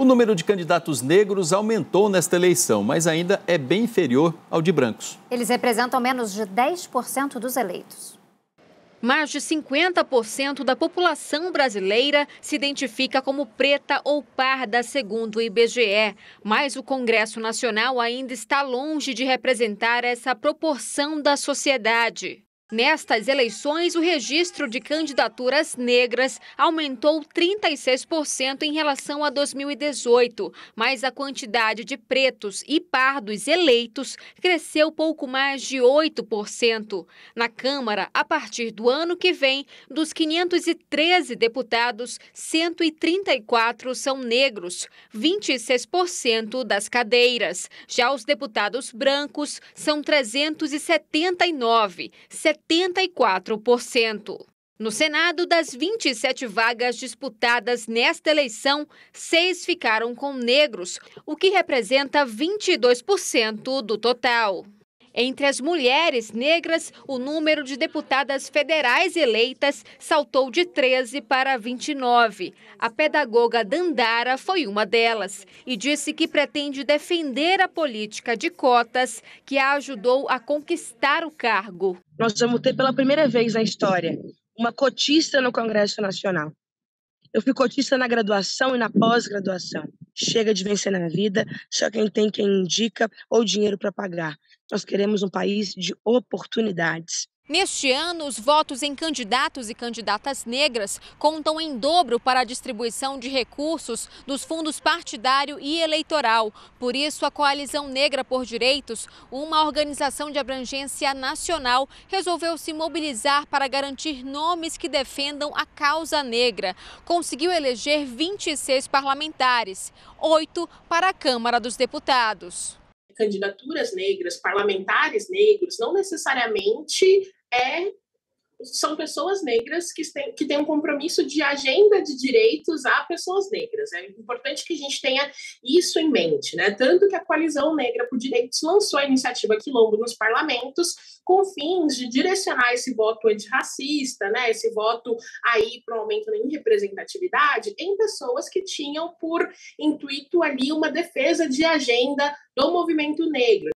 O número de candidatos negros aumentou nesta eleição, mas ainda é bem inferior ao de brancos. Eles representam menos de 10% dos eleitos. Mais de 50% da população brasileira se identifica como preta ou parda, segundo o IBGE. Mas o Congresso Nacional ainda está longe de representar essa proporção da sociedade. Nestas eleições, o registro de candidaturas negras aumentou 36% em relação a 2018, mas a quantidade de pretos e pardos eleitos cresceu pouco mais de 8%. Na Câmara, a partir do ano que vem, dos 513 deputados, 134 são negros, 26% das cadeiras. Já os deputados brancos são 379, 70 74%. No Senado, das 27 vagas disputadas nesta eleição, seis ficaram com negros, o que representa 22% do total. Entre as mulheres negras, o número de deputadas federais eleitas saltou de 13 para 29. A pedagoga Dandara foi uma delas e disse que pretende defender a política de cotas que a ajudou a conquistar o cargo. Nós vamos ter pela primeira vez na história uma cotista no Congresso Nacional. Eu fui cotista na graduação e na pós-graduação. Chega de vencer na vida, só quem tem quem indica ou dinheiro para pagar. Nós queremos um país de oportunidades. Neste ano, os votos em candidatos e candidatas negras contam em dobro para a distribuição de recursos dos fundos partidário e eleitoral. Por isso, a Coalizão Negra por Direitos, uma organização de abrangência nacional, resolveu se mobilizar para garantir nomes que defendam a causa negra. Conseguiu eleger 26 parlamentares, oito para a Câmara dos Deputados. Candidaturas negras, parlamentares negros, não necessariamente é são pessoas negras que têm, que têm um compromisso de agenda de direitos a pessoas negras. É importante que a gente tenha isso em mente, né? Tanto que a Coalizão Negra por Direitos lançou a iniciativa Quilombo nos parlamentos com fins de direcionar esse voto antirracista, né? Esse voto aí para um aumento em representatividade em pessoas que tinham por intuito ali uma defesa de agenda do movimento negro.